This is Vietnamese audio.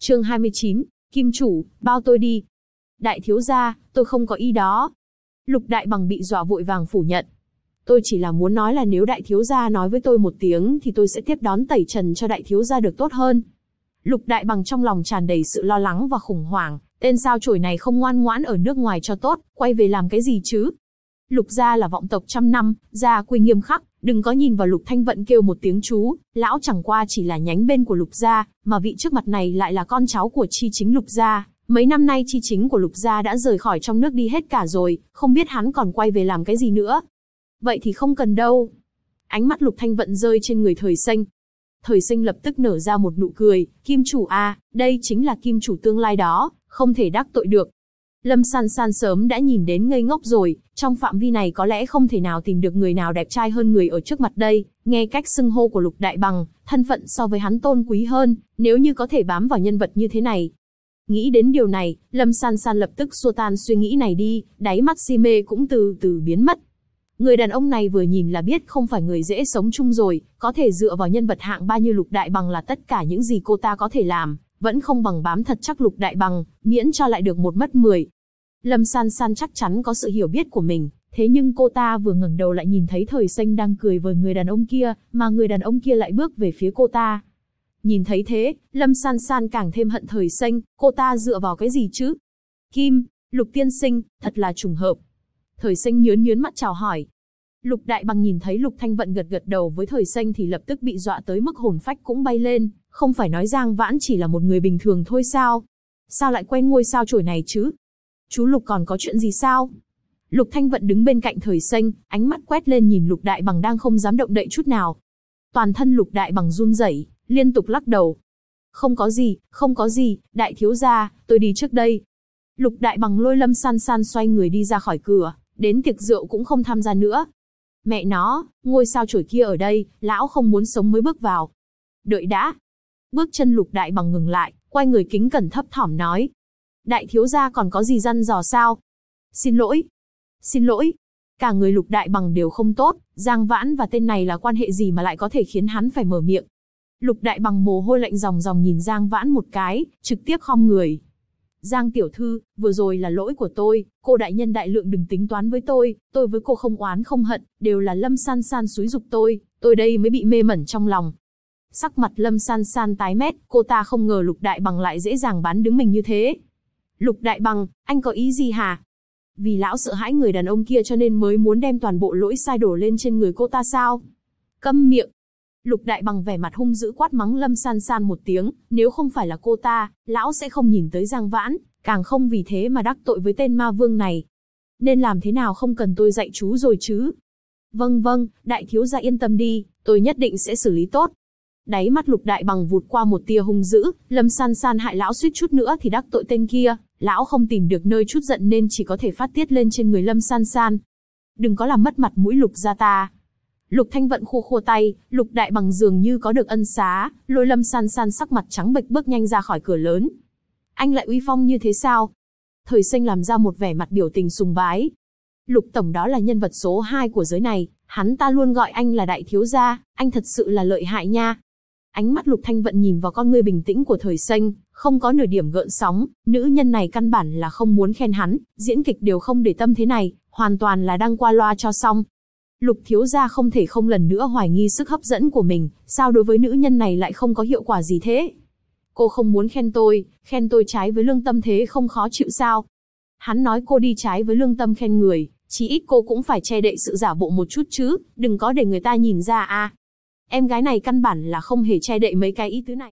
chương 29, Kim Chủ, bao tôi đi. Đại thiếu gia, tôi không có ý đó. Lục đại bằng bị dọa vội vàng phủ nhận. Tôi chỉ là muốn nói là nếu đại thiếu gia nói với tôi một tiếng thì tôi sẽ tiếp đón tẩy trần cho đại thiếu gia được tốt hơn. Lục đại bằng trong lòng tràn đầy sự lo lắng và khủng hoảng, tên sao chổi này không ngoan ngoãn ở nước ngoài cho tốt, quay về làm cái gì chứ, Lục gia là vọng tộc trăm năm, gia quy nghiêm khắc, đừng có nhìn vào Lục Thanh Vận kêu một tiếng chú, lão chẳng qua chỉ là nhánh bên của Lục gia, mà vị trước mặt này lại là con cháu của chi chính Lục gia. Mấy năm nay chi chính của Lục gia đã rời khỏi trong nước đi hết cả rồi, không biết hắn còn quay về làm cái gì nữa. Vậy thì không cần đâu. Ánh mắt Lục Thanh Vận rơi trên người thời sinh. Thời sinh lập tức nở ra một nụ cười, kim chủ a, à, đây chính là kim chủ tương lai đó, không thể đắc tội được, Lâm San San sớm đã nhìn đến ngây ngốc rồi, trong phạm vi này có lẽ không thể nào tìm được người nào đẹp trai hơn người ở trước mặt đây, nghe cách xưng hô của Lục Đại Bằng, thân phận so với hắn tôn quý hơn, nếu như có thể bám vào nhân vật như thế này. Nghĩ đến điều này, Lâm San San lập tức xua tan suy nghĩ này đi, đáy mắt si mê cũng từ từ biến mất. Người đàn ông này vừa nhìn là biết không phải người dễ sống chung rồi, có thể dựa vào nhân vật hạng ba như Lục Đại Bằng là tất cả những gì cô ta có thể làm, vẫn không bằng bám thật chắc Lục Đại Bằng, miễn cho lại được một mất mười, Lâm San San chắc chắn có sự hiểu biết của mình, thế nhưng cô ta vừa ngẩng đầu lại nhìn thấy thời xanh đang cười với người đàn ông kia, mà người đàn ông kia lại bước về phía cô ta. Nhìn thấy thế, Lâm San San càng thêm hận thời xanh, cô ta dựa vào cái gì chứ? Kim, Lục Tiên Sinh, thật là trùng hợp. Thời xanh nhớn nhớn mắt chào hỏi. Lục Đại Bằng nhìn thấy Lục Thanh Vận gật gật đầu với thời xanh thì lập tức bị dọa tới mức hồn phách cũng bay lên, không phải nói Giang Vãn chỉ là một người bình thường thôi sao? Sao lại quen ngôi sao chổi này chứ? chú Lục còn có chuyện gì sao? Lục Thanh Vận đứng bên cạnh thời xanh, ánh mắt quét lên nhìn Lục Đại Bằng đang không dám động đậy chút nào. Toàn thân Lục Đại Bằng run rẩy, liên tục lắc đầu. Không có gì, không có gì, đại thiếu gia, tôi đi trước đây. Lục Đại Bằng lôi lâm san san xoay người đi ra khỏi cửa, đến tiệc rượu cũng không tham gia nữa. Mẹ nó, ngôi sao chổi kia ở đây, lão không muốn sống mới bước vào. Đợi đã. Bước chân Lục Đại Bằng ngừng lại, quay người kính cẩn thấp thỏm nói đại thiếu gia còn có gì dân dò sao? Xin lỗi, xin lỗi. Cả người lục đại bằng đều không tốt, Giang Vãn và tên này là quan hệ gì mà lại có thể khiến hắn phải mở miệng. Lục đại bằng mồ hôi lạnh ròng ròng nhìn Giang Vãn một cái, trực tiếp khom người. Giang tiểu thư, vừa rồi là lỗi của tôi, cô đại nhân đại lượng đừng tính toán với tôi, tôi với cô không oán không hận, đều là lâm san san xúi dục tôi, tôi đây mới bị mê mẩn trong lòng. Sắc mặt lâm san san tái mét, cô ta không ngờ lục đại bằng lại dễ dàng bán đứng mình như thế, Lục Đại Bằng, anh có ý gì hả? Vì lão sợ hãi người đàn ông kia cho nên mới muốn đem toàn bộ lỗi sai đổ lên trên người cô ta sao? Câm miệng! Lục Đại Bằng vẻ mặt hung dữ quát mắng Lâm San San một tiếng, nếu không phải là cô ta, lão sẽ không nhìn tới Giang Vãn, càng không vì thế mà đắc tội với tên ma vương này. Nên làm thế nào không cần tôi dạy chú rồi chứ? Vâng vâng, đại thiếu gia yên tâm đi, tôi nhất định sẽ xử lý tốt. Đáy mắt Lục Đại Bằng vụt qua một tia hung dữ, Lâm San San hại lão suýt chút nữa thì đắc tội tên kia, lão không tìm được nơi chút giận nên chỉ có thể phát tiết lên trên người Lâm San San. Đừng có làm mất mặt mũi lục gia ta. Lục Thanh Vận khô khô tay, Lục Đại Bằng dường như có được ân xá, lôi Lâm San San sắc mặt trắng bệch bước nhanh ra khỏi cửa lớn. Anh lại uy phong như thế sao? Thời sinh làm ra một vẻ mặt biểu tình sùng bái. Lục Tổng đó là nhân vật số 2 của giới này, hắn ta luôn gọi anh là Đại Thiếu Gia, anh thật sự là lợi hại nha. Ánh mắt Lục Thanh Vận nhìn vào con người bình tĩnh của thời xanh, không có nửa điểm gợn sóng, nữ nhân này căn bản là không muốn khen hắn, diễn kịch đều không để tâm thế này, hoàn toàn là đang qua loa cho xong. Lục thiếu gia không thể không lần nữa hoài nghi sức hấp dẫn của mình, sao đối với nữ nhân này lại không có hiệu quả gì thế? Cô không muốn khen tôi, khen tôi trái với lương tâm thế không khó chịu sao? Hắn nói cô đi trái với lương tâm khen người, chí ít cô cũng phải che đậy sự giả bộ một chút chứ, đừng có để người ta nhìn ra à. Em gái này căn bản là không hề che đậy mấy cái ý tứ này.